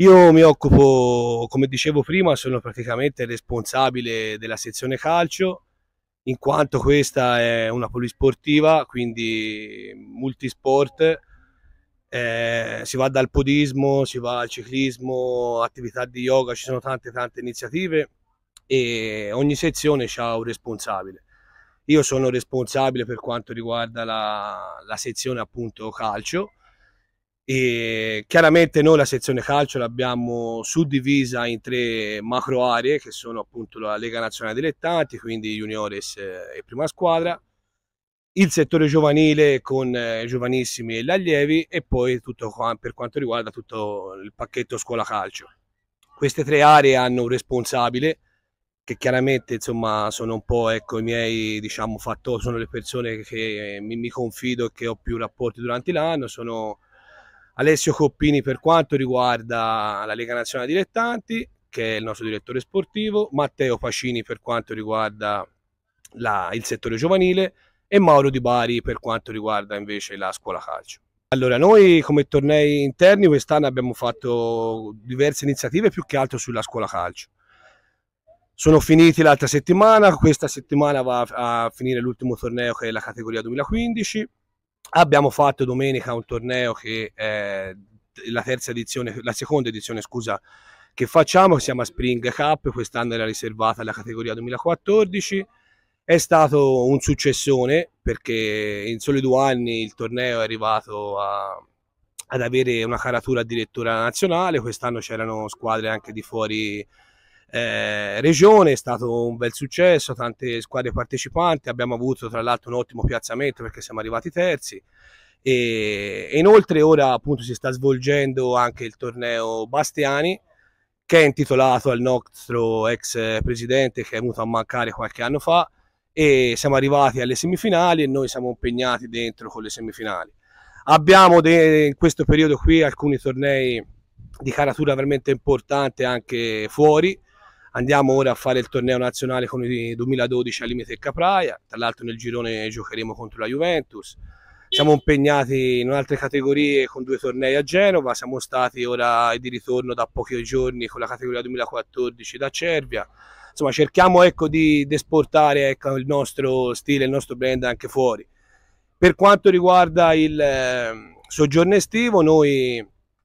Io mi occupo, come dicevo prima, sono praticamente responsabile della sezione calcio, in quanto questa è una polisportiva, quindi multisport, eh, si va dal podismo, si va al ciclismo, attività di yoga, ci sono tante tante iniziative e ogni sezione ha un responsabile. Io sono responsabile per quanto riguarda la, la sezione appunto calcio, e chiaramente noi la sezione calcio l'abbiamo suddivisa in tre macro aree che sono appunto la Lega Nazionale Dilettanti, quindi Juniores e Prima Squadra, il settore giovanile con i eh, giovanissimi e gli allievi e poi tutto per quanto riguarda tutto il pacchetto scuola calcio. Queste tre aree hanno un responsabile che chiaramente insomma sono un po' ecco i miei diciamo fatto sono le persone che mi, mi confido e che ho più rapporti durante l'anno, sono Alessio Coppini per quanto riguarda la Lega Nazionale Dilettanti, che è il nostro direttore sportivo, Matteo Pacini per quanto riguarda la, il settore giovanile e Mauro Di Bari per quanto riguarda invece la scuola calcio. Allora, noi come tornei interni quest'anno abbiamo fatto diverse iniziative più che altro sulla scuola calcio. Sono finiti l'altra settimana, questa settimana va a finire l'ultimo torneo che è la categoria 2015 Abbiamo fatto domenica un torneo che è eh, la terza edizione, la seconda edizione, scusa, che facciamo, che si chiama Spring Cup, quest'anno era riservata alla categoria 2014. È stato un successone perché in soli due anni il torneo è arrivato a, ad avere una caratura addirittura nazionale, quest'anno c'erano squadre anche di fuori eh, regione, è stato un bel successo, tante squadre partecipanti, abbiamo avuto tra l'altro un ottimo piazzamento perché siamo arrivati terzi e, e inoltre ora appunto si sta svolgendo anche il torneo Bastiani che è intitolato al nostro ex presidente che è venuto a mancare qualche anno fa e siamo arrivati alle semifinali e noi siamo impegnati dentro con le semifinali. Abbiamo in questo periodo qui alcuni tornei di caratura veramente importante anche fuori, Andiamo ora a fare il torneo nazionale con i 2012 a Limite e Capraia, tra l'altro nel girone giocheremo contro la Juventus. Siamo impegnati in altre categorie con due tornei a Genova, siamo stati ora di ritorno da pochi giorni con la categoria 2014 da Cervia. Insomma, cerchiamo ecco, di, di esportare ecco, il nostro stile, il nostro brand anche fuori. Per quanto riguarda il eh, soggiorno estivo, noi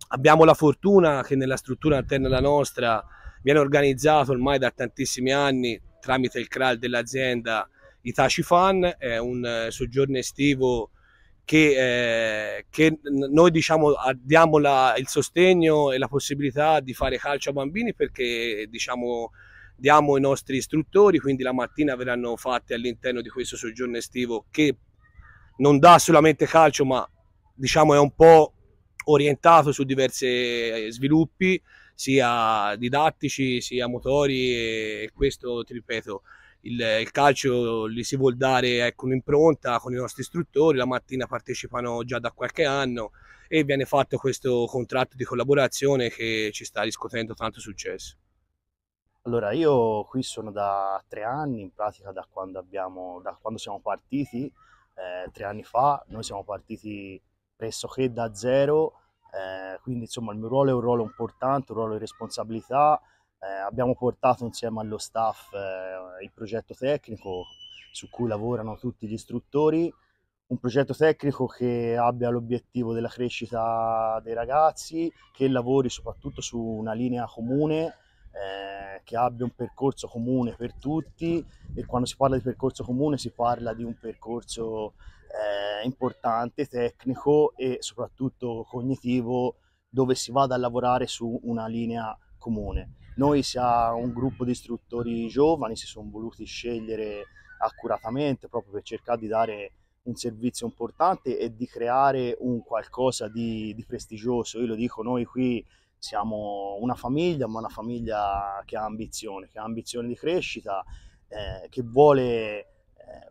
abbiamo la fortuna che nella struttura interna alla nostra Viene organizzato ormai da tantissimi anni tramite il CRAL dell'azienda Itachi Fan, è un eh, soggiorno estivo che, eh, che, noi diciamo diamo la, il sostegno e la possibilità di fare calcio a bambini perché diciamo diamo i nostri istruttori quindi la mattina verranno fatti all'interno di questo soggiorno estivo che non dà solamente calcio ma diciamo è un po' orientato su diversi eh, sviluppi sia didattici sia motori e questo ti ripeto il, il, calcio gli si vuol dare ecco, un'impronta con i nostri istruttori, la mattina partecipano già da qualche anno e viene fatto questo contratto di collaborazione che ci sta riscuotendo tanto successo. Allora, io qui sono da tre anni, in pratica da quando, abbiamo, da quando siamo partiti, eh, tre anni fa, noi siamo partiti pressoché da zero eh, quindi insomma il mio ruolo è un ruolo importante, un ruolo di responsabilità. Eh, abbiamo portato insieme allo staff eh, il progetto tecnico su cui lavorano tutti gli istruttori, un progetto tecnico che abbia l'obiettivo della crescita dei ragazzi, che lavori soprattutto su una linea comune, eh, che abbia un percorso comune per tutti e quando si parla di percorso comune si parla di un percorso eh, importante, tecnico e soprattutto cognitivo dove si vada a lavorare su una linea comune. Noi si un gruppo di istruttori giovani, si sono voluti scegliere accuratamente proprio per cercare di dare un servizio importante e di creare un qualcosa di, di prestigioso. Io lo dico, noi qui siamo una famiglia, ma una famiglia che ha ambizione, che ha ambizione di crescita, eh, che vuole eh,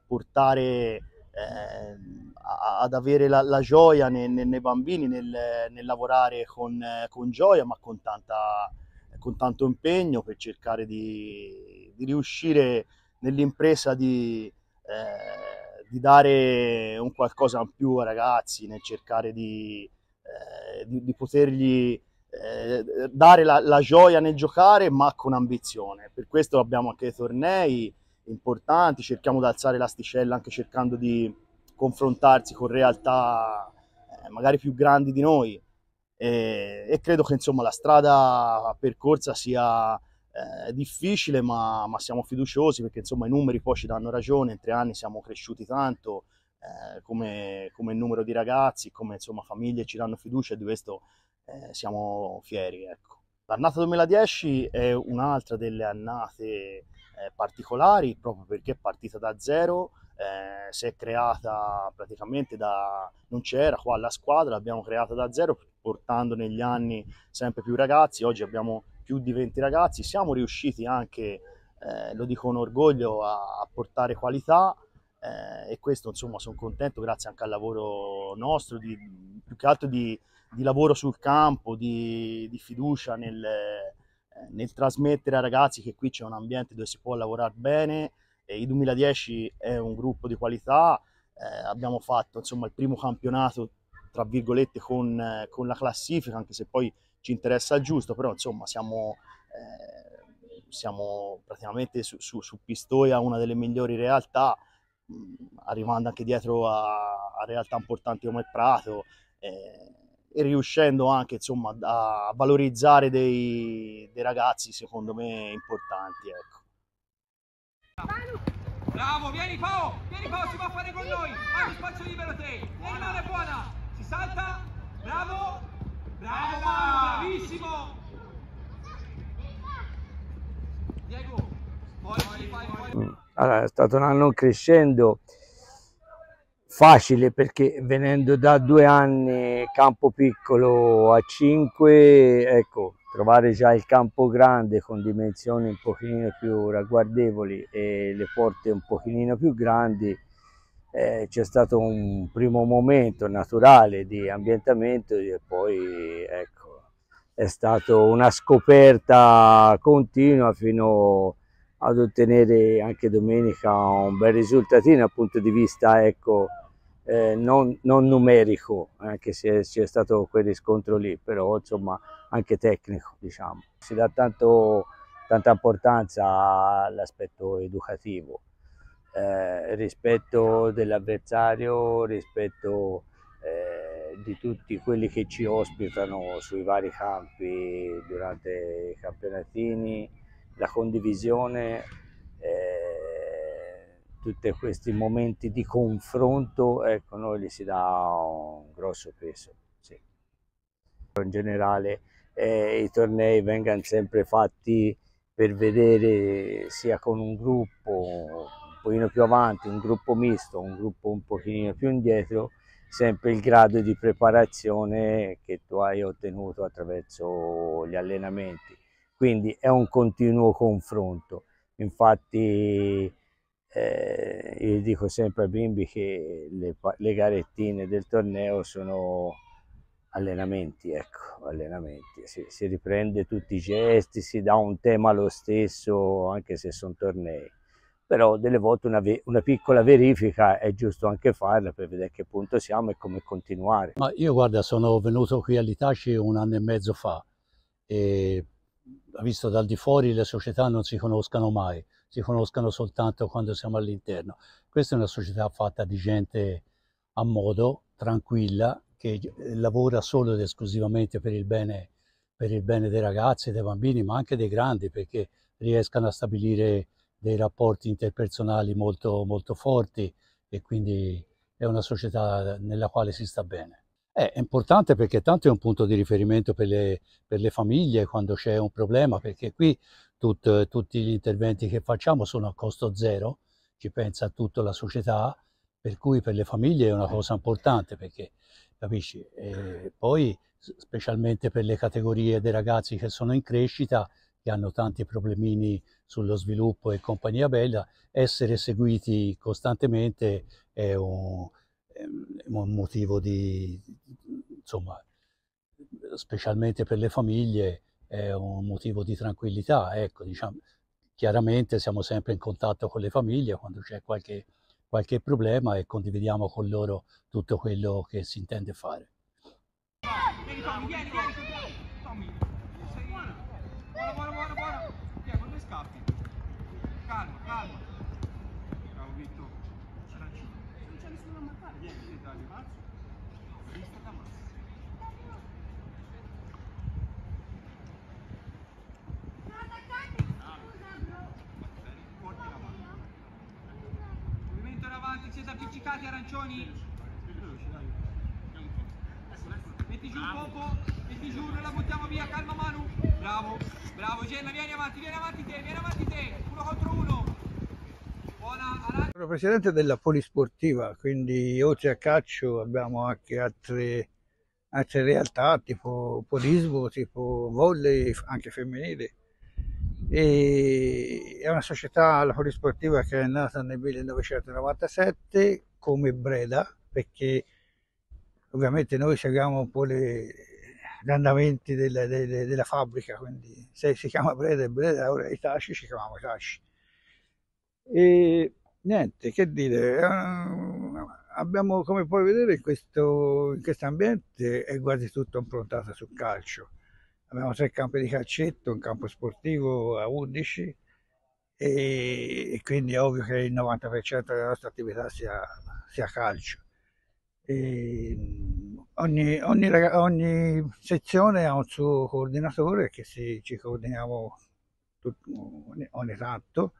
portare eh, ad avere la, la gioia nei, nei, nei bambini, nel, nel lavorare con, con, gioia ma con, tanta, con tanto impegno per cercare di, di riuscire nell'impresa di, eh, di, dare un qualcosa in più ai ragazzi, nel cercare di, eh, di potergli eh, dare la, la, gioia nel giocare ma con ambizione. Per questo abbiamo anche dei tornei importanti, cerchiamo di alzare l'asticella anche cercando di confrontarsi con realtà eh, magari più grandi di noi e, e, credo che insomma la strada percorsa sia eh, difficile ma, ma, siamo fiduciosi perché insomma i numeri poi ci danno ragione, in tre anni siamo cresciuti tanto eh, come, come numero di ragazzi, come insomma famiglie ci danno fiducia e di questo eh, siamo fieri. Ecco. L'annata 2010 è un'altra delle annate eh, particolari proprio perché è partita da zero, eh, si è creata praticamente da... non c'era qua la squadra, l'abbiamo creata da zero portando negli anni sempre più ragazzi, oggi abbiamo più di 20 ragazzi, siamo riusciti anche, eh, lo dico con orgoglio, a, a portare qualità eh, e questo insomma sono contento grazie anche al lavoro nostro, di, più che altro di, di lavoro sul campo, di, di fiducia nel, eh, nel, trasmettere ai ragazzi che qui c'è un ambiente dove si può lavorare bene. E I 2010 è un gruppo di qualità, eh, abbiamo fatto insomma, il primo campionato tra virgolette con, con, la classifica, anche se poi ci interessa il giusto, però insomma siamo, eh, siamo praticamente su, su, su, Pistoia una delle migliori realtà, mh, mm, arrivando anche dietro a, a, realtà importanti come il Prato. Eh, riuscendo anche insomma a valorizzare dei, dei ragazzi secondo me importanti ecco. bravo vieni Pao vieni Pao si va a fare con noi vai spazio libero te vieni mano buona si salta bravo bravo bravissimo Diego Allora, è stato un anno crescendo facile perché venendo da due anni campo piccolo a cinque, ecco trovare già il campo grande con dimensioni un pochino più ragguardevoli e le porte un pochino più grandi eh, c'è stato un primo momento naturale di ambientamento e poi ecco è stata una scoperta continua fino a ad ottenere anche domenica un bel risultatino dal punto di vista ecco, eh, non, non, numerico, anche se c'è stato quel riscontro lì, però insomma anche tecnico diciamo. Si dà tanto, tanta importanza all'aspetto educativo, eh, rispetto dell'avversario, rispetto eh, di tutti quelli che ci ospitano sui vari campi durante i campionatini, la condivisione. Eh, tutti questi momenti di confronto, ecco, noi gli si dà un grosso peso. Sì. In generale eh, i tornei vengano sempre fatti per vedere sia con un gruppo un pochino più avanti, un gruppo misto, un gruppo un pochino più indietro, sempre il grado di preparazione che tu hai ottenuto attraverso gli allenamenti. Quindi è un continuo confronto. Infatti eh, io dico sempre ai bimbi che le, le garettine del torneo sono allenamenti, ecco, allenamenti. Si, si, riprende tutti i gesti, si dà un tema lo stesso, anche se sono tornei. Però delle volte una, una, piccola verifica è giusto anche farla per vedere a che punto siamo e come continuare. Ma io guarda, sono venuto qui all'Itaci un anno e mezzo fa e visto dal di fuori le società non si conoscano mai si conoscano soltanto quando siamo all'interno. Questa è una società fatta di gente a modo, tranquilla, che lavora solo ed esclusivamente per il bene, per il bene dei ragazzi, dei bambini, ma anche dei grandi, perché riescano a stabilire dei rapporti interpersonali molto, molto forti e quindi è una società nella quale si sta bene. Eh, è importante perché tanto è un punto di riferimento per le, per le famiglie quando c'è un problema, perché qui tut, tutti gli interventi che facciamo sono a costo zero, ci pensa tutta la società, per cui per le famiglie è una eh. cosa importante perché, capisci? E poi specialmente per le categorie dei ragazzi che sono in crescita, che hanno tanti problemini sullo sviluppo e compagnia bella, essere seguiti costantemente è un un motivo di, insomma, specialmente per le famiglie, è un motivo di tranquillità. Ecco, diciamo, chiaramente siamo sempre in contatto con le famiglie quando c'è qualche, qualche problema e condividiamo con loro tutto quello che si intende fare. Vieni, Tommy, vieni, vieni, Tommy. Sei buona? Buona, buona, scappi. Calma, calma. spiccati arancioni metti giù un poco metti giù non la buttiamo via calma Manu bravo bravo Genna vieni avanti vieni avanti te vieni avanti te uno contro uno buona sono presidente della polisportiva quindi oltre a calcio abbiamo anche altre altre realtà tipo podismo, tipo volley anche femminile e è una società, la polisportiva, che è nata nel 1997 come Breda, perché ovviamente noi seguiamo un po' le, gli andamenti della, della, della, fabbrica, quindi se si chiama Breda e Breda, ora i Tasci ci chiamiamo Tasci. E niente, che dire, eh, abbiamo come puoi vedere questo, in questo ambiente è quasi tutto improntato sul calcio. Abbiamo tre campi di calcetto, un campo sportivo a 11, e, quindi è ovvio che il 90% della nostra attività sia, sia calcio. Ogni, ogni, ogni, sezione ha un suo coordinatore che si, ci coordiniamo tutto, ogni, ogni, tanto,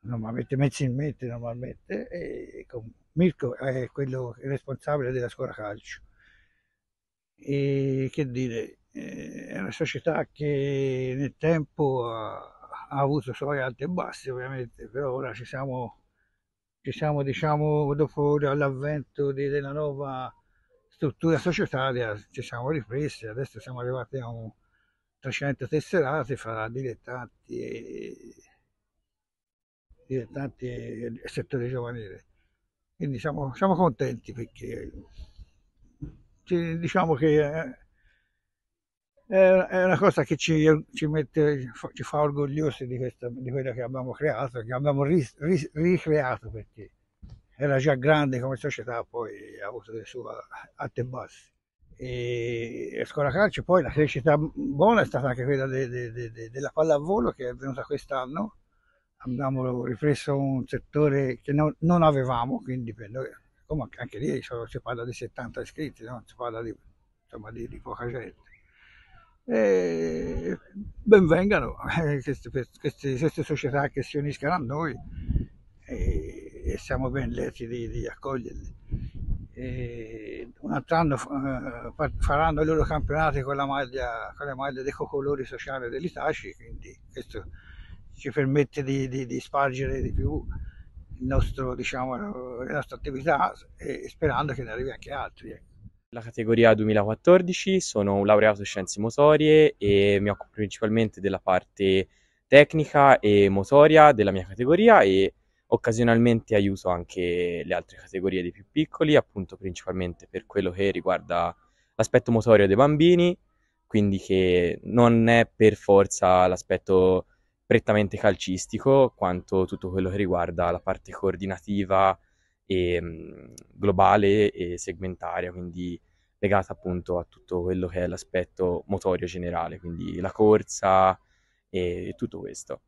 normalmente mensilmente normalmente, e con, Mirko è quello responsabile della scuola calcio. E che dire, eh, è una società che nel tempo ha ha avuto suoi alti e bassi ovviamente, però ora ci siamo, ci siamo diciamo, dopo l'avvento della nuova struttura societaria, ci siamo ripresi, adesso siamo arrivati a un 300 tesserati fra dilettanti e, dilettanti e settore giovanile. Quindi siamo, siamo contenti perché diciamo che eh, è una cosa che ci, ci, mette, ci fa orgogliosi di, questa, di quello che abbiamo creato, che abbiamo ri, ri, ricreato perché era già grande come società, poi ha avuto dei suoi alti e bassi. E Scuola Calcio poi la crescita buona è stata anche quella de, de, de, della pallavolo che è venuta quest'anno, abbiamo ripreso un settore che no, non avevamo, quindi per noi, come anche lì si parla di 70 iscritti, non si parla di, insomma, di, di poca gente e benvengano eh, queste, queste, queste, società che si uniscano a noi e, e siamo ben lieti di, di accoglierle. E un altro anno eh, faranno i loro campionati con la maglia, con la maglia dei cocolori sociali dell'Itaci, quindi questo ci permette di, di, di spargere di più nostro, diciamo, la nostra attività e sperando che ne arrivi anche altri. Ecco. La categoria 2014 sono un laureato in scienze motorie e mi occupo principalmente della parte tecnica e motoria della mia categoria e occasionalmente aiuto anche le altre categorie dei più piccoli, appunto principalmente per quello che riguarda l'aspetto motorio dei bambini, quindi che non è per forza l'aspetto prettamente calcistico, quanto tutto quello che riguarda la parte coordinativa e, ehm, globale e segmentaria, quindi legata appunto a tutto quello che è l'aspetto motorio generale, quindi la corsa e, e tutto questo.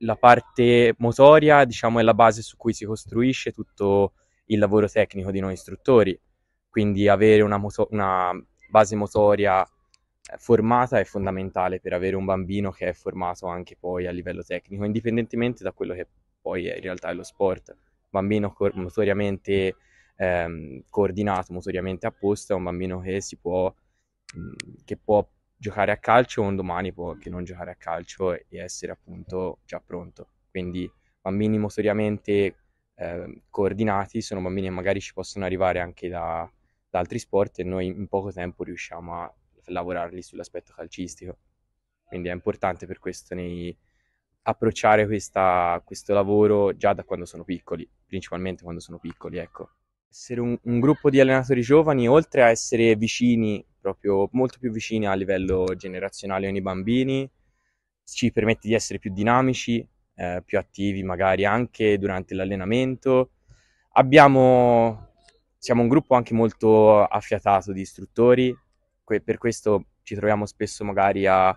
La parte motoria, diciamo, è la base su cui si costruisce tutto il lavoro tecnico di noi istruttori, quindi avere una, moto- una base motoria eh, formata è fondamentale per avere un bambino che è formato anche poi a livello tecnico, indipendentemente da quello che poi è in realtà è lo sport bambino cor- motoriamente ehm, coordinato, motoriamente apposta, è un bambino che si può, mhmm, che può giocare a calcio o un domani può anche non giocare a calcio e essere appunto già pronto. Quindi bambini motoriamente eh, coordinati sono bambini che magari ci possono arrivare anche da, da altri sport e noi in poco tempo riusciamo a lavorarli sull'aspetto calcistico. Quindi è importante per questo nei, approcciare questa, questo lavoro già da quando sono piccoli, principalmente quando sono piccoli, ecco. Essere un, un gruppo di allenatori giovani, oltre a essere vicini, proprio molto più vicini a livello generazionale con i bambini, ci permette di essere più dinamici, eh, più attivi magari anche durante l'allenamento. Abbiamo, siamo un gruppo anche molto affiatato di istruttori, que- per questo ci troviamo spesso magari a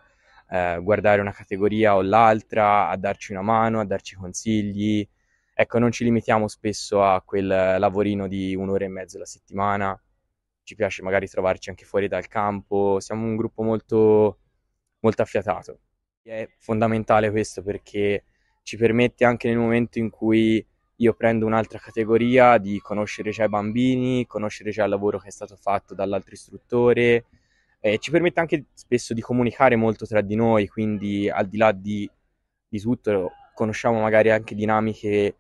eh, guardare una categoria o l'altra, a darci una mano, a darci consigli. Ecco, non ci limitiamo spesso a quel lavorino di un'ora e mezza alla settimana, ci piace magari trovarci anche fuori dal campo, siamo un gruppo molto, molto affiatato. È fondamentale questo perché ci permette anche nel momento in cui io prendo un'altra categoria di conoscere già i bambini, conoscere già il lavoro che è stato fatto dall'altro istruttore, eh, ci permette anche spesso di comunicare molto tra di noi, quindi al di là di, di tutto conosciamo magari anche dinamiche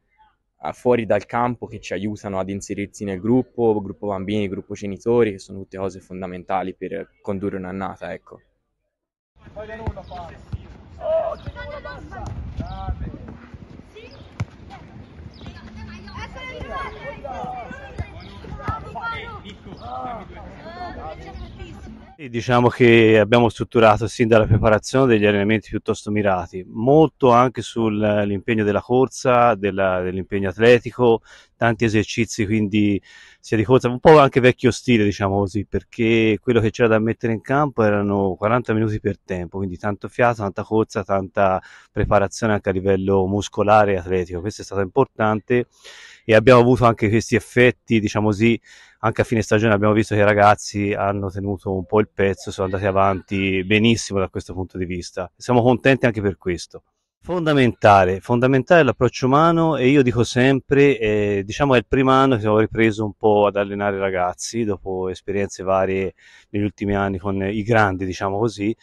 fuori dal campo che ci aiutano ad inserirsi nel gruppo, gruppo bambini, gruppo genitori, che sono tutte cose fondamentali per condurre un'annata, ecco. Oh, e diciamo che abbiamo strutturato sin dalla preparazione degli allenamenti piuttosto mirati, molto anche sull'impegno della corsa, dell'impegno atletico, tanti esercizi quindi sia di corsa, un po' anche vecchio stile diciamo così, perché quello che c'era da mettere in campo erano 40 minuti per tempo, quindi tanto fiato, tanta corsa, tanta preparazione anche a livello muscolare e atletico, questo è stato importante e abbiamo avuto anche questi effetti, diciamo così, anche a fine stagione abbiamo visto che i ragazzi hanno tenuto un po' il pezzo, sono andati avanti benissimo da questo punto di vista. Siamo contenti anche per questo. Fondamentale, fondamentale l'approccio umano e io dico sempre, eh, diciamo è il primo anno che ho ripreso un po' ad allenare i ragazzi dopo esperienze varie negli ultimi anni con i grandi, diciamo così,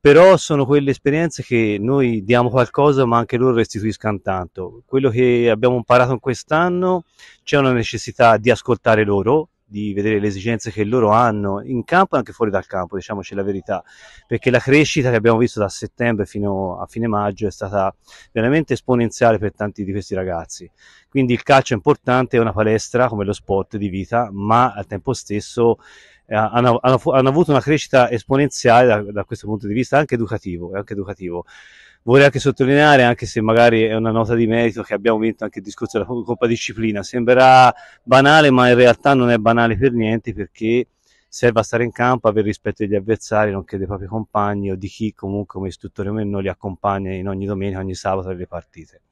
però sono quelle esperienze che noi diamo qualcosa ma anche loro restituiscono tanto. Quello che abbiamo imparato in quest'anno c'è una necessità di ascoltare loro di vedere le esigenze che loro hanno in campo e anche fuori dal campo, diciamoci la verità, perché la crescita che abbiamo visto da settembre fino a fine maggio è stata veramente esponenziale per tanti di questi ragazzi. Quindi il calcio è importante, è una palestra come lo sport di vita, ma al tempo stesso eh, hanno, hanno, hanno avuto una crescita esponenziale da, da, questo punto di vista anche educativo. Anche educativo. Vorrei anche sottolineare, anche se magari è una nota di merito, che abbiamo vinto anche il discorso della Coppa Disciplina. Sembrerà banale, ma in realtà non è banale per niente perché serve a stare in campo, avere rispetto degli avversari, nonché dei propri compagni o di chi comunque come istruttore o meno li accompagna in ogni domenica, ogni sabato alle partite.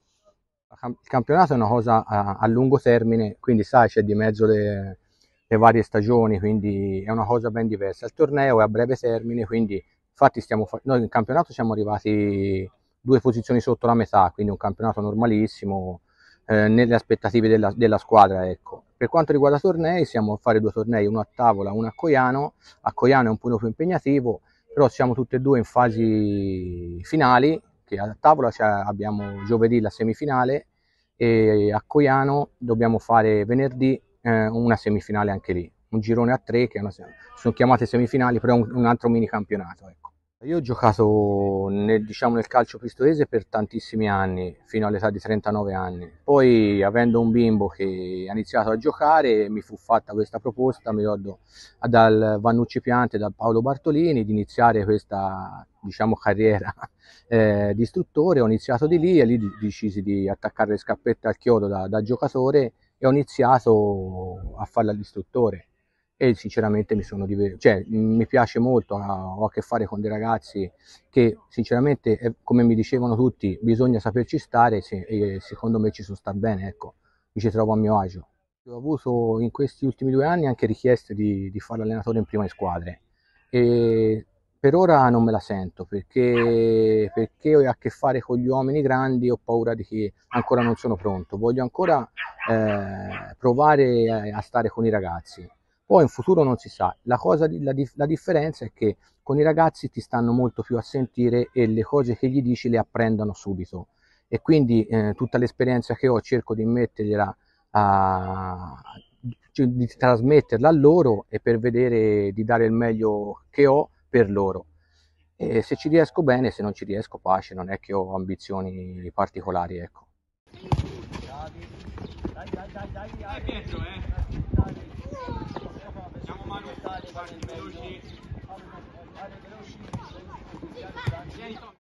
Il campionato è una cosa a, a lungo termine, quindi sai c'è di mezzo le, le, varie stagioni, quindi è una cosa ben diversa. Il torneo è a breve termine, quindi infatti stiamo, noi in campionato siamo arrivati due posizioni sotto la metà, quindi un campionato normalissimo, eh, nelle aspettative della, della squadra. Ecco. Per quanto riguarda tornei, siamo a fare due tornei, uno a tavola, uno a Coiano, a Coiano è un po' più impegnativo, però siamo tutti e due in fasi finali, che a tavola abbiamo giovedì la semifinale e a Coiano dobbiamo fare venerdì eh, una semifinale anche lì, un girone a tre che una, sono chiamate semifinali, però è un, un altro mini campionato. Ecco. Io ho giocato nel, diciamo, nel, calcio pistoiese per tantissimi anni, fino all'età di 39 anni. Poi, avendo un bimbo che ha iniziato a giocare, mi fu fatta questa proposta, mi ricordo, dal Vannucci Piante, dal Paolo Bartolini, di iniziare questa diciamo, carriera eh, di istruttore. Ho iniziato di lì e lì decisi di attaccare le scappette al chiodo da, da giocatore e ho iniziato a farla l'istruttore e sinceramente mi sono divertito, cioè mi piace molto, ah, ho a che fare con dei ragazzi che sinceramente, come mi dicevano tutti, bisogna saperci stare e secondo me ci so star bene, ecco, mi ci trovo a mio agio. Ho avuto in questi ultimi due anni anche richieste di, di fare allenatore in prima squadra e per ora non me la sento perché, perché ho a che fare con gli uomini grandi, ho paura di che ancora non sono pronto, voglio ancora eh, provare a stare con i ragazzi poi in futuro non si sa. La, cosa, la, la differenza è che con i ragazzi ti stanno molto più a sentire e le cose che gli dici le apprendono subito. E quindi eh, tutta l'esperienza che ho cerco di mettergliela a, cioè, di trasmetterla a loro e per vedere di dare il meglio che ho per loro. E se ci riesco bene, se non ci riesco pace, non è che ho ambizioni particolari, ecco. Dai, dai, dai, dai, dai. Eh. Taliban in Beirut.